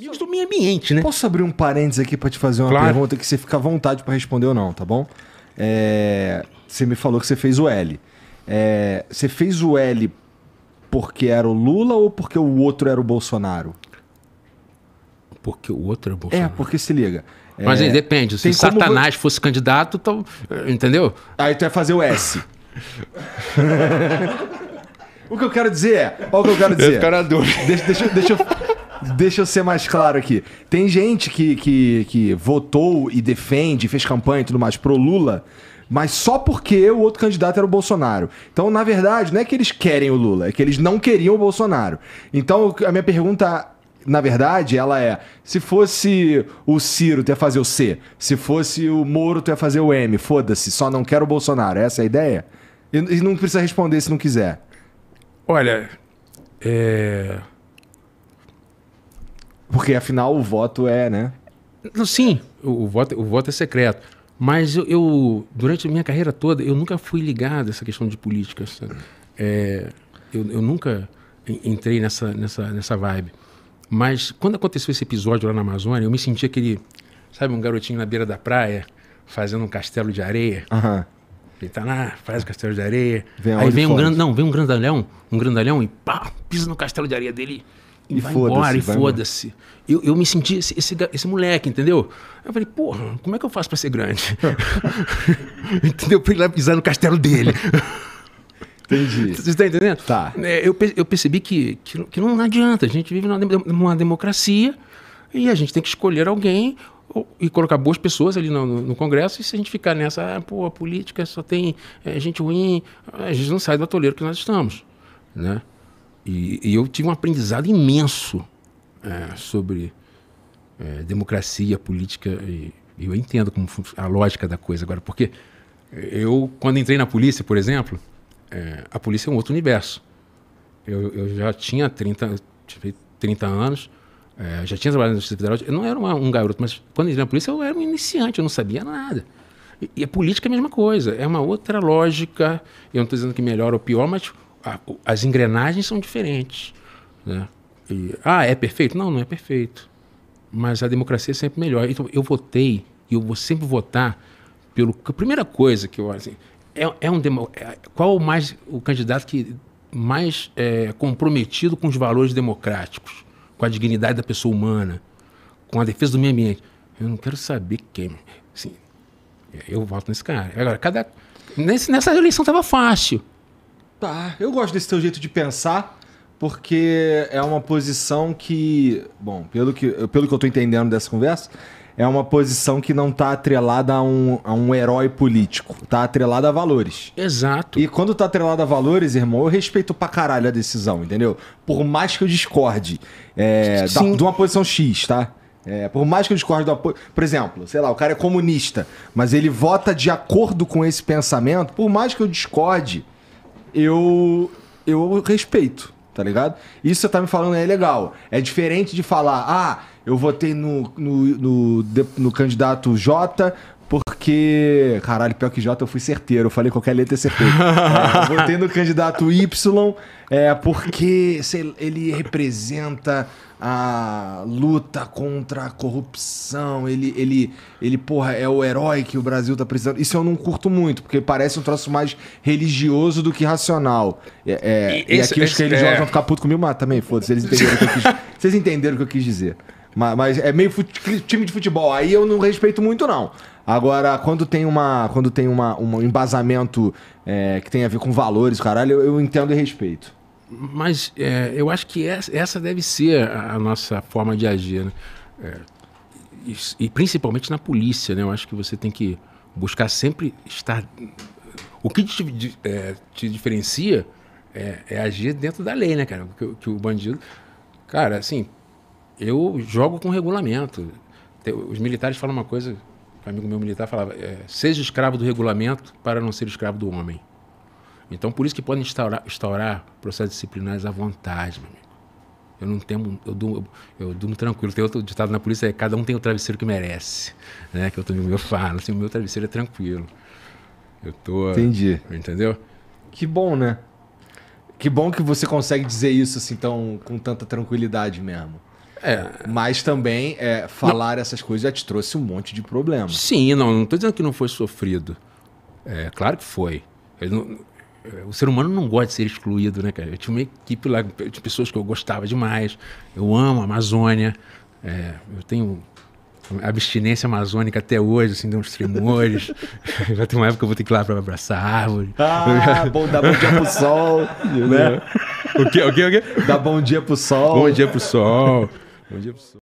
Amigos do meio ambiente, né? Posso abrir um parênteses aqui para te fazer uma claro. pergunta que você fica à vontade para responder ou não, tá bom? É... Você me falou que você fez o L. É... Você fez o L porque era o Lula ou porque o outro era o Bolsonaro? Porque o outro é o Bolsonaro. É, porque se liga. É, Mas aí, depende. Se Satanás como... fosse candidato, então, entendeu? Aí tu ia fazer o S. o que eu quero dizer é. Olha o que eu quero dizer. Esse é Deixa, deixa, deixa eu deixa eu ser mais claro aqui. Tem gente que, que, que votou e defende, fez campanha e tudo mais pro Lula, mas só porque o outro candidato era o Bolsonaro. Então, na verdade, não é que eles querem o Lula, é que eles não queriam o Bolsonaro. Então, a minha pergunta na verdade, ela é: se fosse o Ciro, tu ia fazer o C. Se fosse o Moro, tu ia fazer o M. Foda-se, só não quero o Bolsonaro. É essa é a ideia? E, não precisa responder se não quiser. Olha, é... Porque afinal o voto é, né? Sim, o, voto, o voto é secreto. Mas eu, eu, durante a minha carreira toda, eu nunca fui ligado a essa questão de política. É, eu, eu, nunca entrei nessa, nessa, nessa vibe. Mas quando aconteceu esse episódio lá na Amazônia, eu me senti aquele, sabe, um garotinho na beira da praia, fazendo um castelo de areia. Uhum. Ele tá lá, faz o castelo de areia. Vem aí vem um, grande, não, vem um grandalhão, um grandalhão e pá, pisa no castelo de areia dele e, vai foda embora, e foda-se. Eu, eu me senti esse, esse, esse, moleque, entendeu? Eu falei, porra, como é que eu faço pra ser grande? entendeu? Pra ir lá pisar no castelo dele. Entendi. Você está entendendo? Tá. É, eu, eu percebi que, que, que, não adianta. A gente vive numa, democracia e a gente tem que escolher alguém e colocar boas pessoas ali no, no, no, Congresso. E se a gente ficar nessa, ah, pô, a política só tem é, gente ruim, a gente não sai do atoleiro que nós estamos. Né? E, e eu tive um aprendizado imenso é, sobre é, democracia, política, e, e, eu entendo como a lógica da coisa agora, porque eu, quando entrei na polícia, por exemplo, é, a polícia é um outro universo. Eu, eu já tinha 30, 30 anos, é, já tinha trabalhado na Justiça Federal. Eu não era uma, um garoto, mas quando entrei na polícia eu era um iniciante, eu não sabia nada. E, e a política é a mesma coisa, é uma outra lógica. Eu não estou dizendo que melhor ou pior, mas a, as engrenagens são diferentes. Né? E, ah, é perfeito? Não, não é perfeito. Mas a democracia é sempre melhor. Então, eu votei e eu vou sempre votar pelo. A primeira coisa que eu acho assim. É, é um demo, é, qual o mais o candidato que mais é, comprometido com os valores democráticos, com a dignidade da pessoa humana, com a defesa do meio ambiente? Eu não quero saber quem. Assim, eu voto nesse cara. Agora, cada. Nesse, nessa eleição estava fácil. Tá, eu gosto desse teu jeito de pensar, porque é uma posição que, bom, pelo que, pelo que eu tô entendendo dessa conversa, é uma posição que não tá atrelada a um, a um herói político, tá atrelada a valores. Exato. E quando tá atrelada a valores, irmão, eu respeito pra caralho a decisão, entendeu? Por mais que eu discorde é, da, de uma posição X, tá? É, por mais que eu discorde do apoio. Por exemplo, sei lá, o cara é comunista, mas ele vota de acordo com esse pensamento, por mais que eu discorde eu, eu respeito, tá ligado? Isso você tá me falando é legal. É diferente de falar, ah, eu votei no, no, no, no candidato J porque. Caralho, pior que J eu fui certeiro, eu falei qualquer letra é certeiro. é, eu votei no candidato Y, é, porque ele representa a luta contra a corrupção, ele, ele, ele, porra, é o herói que o Brasil tá precisando. Isso eu não curto muito, porque parece um troço mais religioso do que racional. É, é, e, esse, e aqui acho os eles é... vão ficar putos comigo, mas também, foda-se, eles entenderam o que eu quis. Vocês entenderam o que eu quis dizer. Mas, mas é meio time de futebol. Aí eu não respeito muito, não. Agora, quando tem uma. Quando tem uma, um embasamento é, que tem a ver com valores, caralho, eu, eu entendo e respeito. Mas é, eu acho que essa deve ser a, nossa forma de agir, né? É, e, e, principalmente na polícia, né? Eu acho que você tem que buscar sempre estar. O que te, é, te diferencia é, é, agir dentro da lei, né, cara? Que, que o bandido. Cara, assim, eu jogo com regulamento. Os militares falam uma coisa, um amigo meu militar falava, é, seja escravo do regulamento para não ser escravo do homem. Então, por isso que podem instaurar, instaurar processos disciplinares à vontade, meu amigo. Eu não temo, eu durmo, eu, eu durmo tranquilo. Tem outro ditado na polícia, é cada um tem o travesseiro que merece, né? Que eu também meu falo, assim, o meu travesseiro é tranquilo. Eu tô... Entendi. Entendeu? Que bom, né? Que bom que você consegue dizer isso assim tão, com tanta tranquilidade mesmo. É. Mas também é, falar não. essas coisas já te trouxe um monte de problemas. Sim, não, estou dizendo que não foi sofrido. É, claro que foi. Não, é, o ser humano não gosta de ser excluído, né, cara? Eu tinha uma equipe lá de pessoas que eu gostava demais. Eu amo a Amazônia. É, eu tenho abstinência amazônica até hoje, assim, de uns tremores. já tem uma época que eu vou ter que ir lá para abraçar árvore. Ah, bom, dá bom dia pro sol, né? O quê? o quê? o quê? Dá bom dia pro sol. Bom dia pro sol. Уйдем ну, с...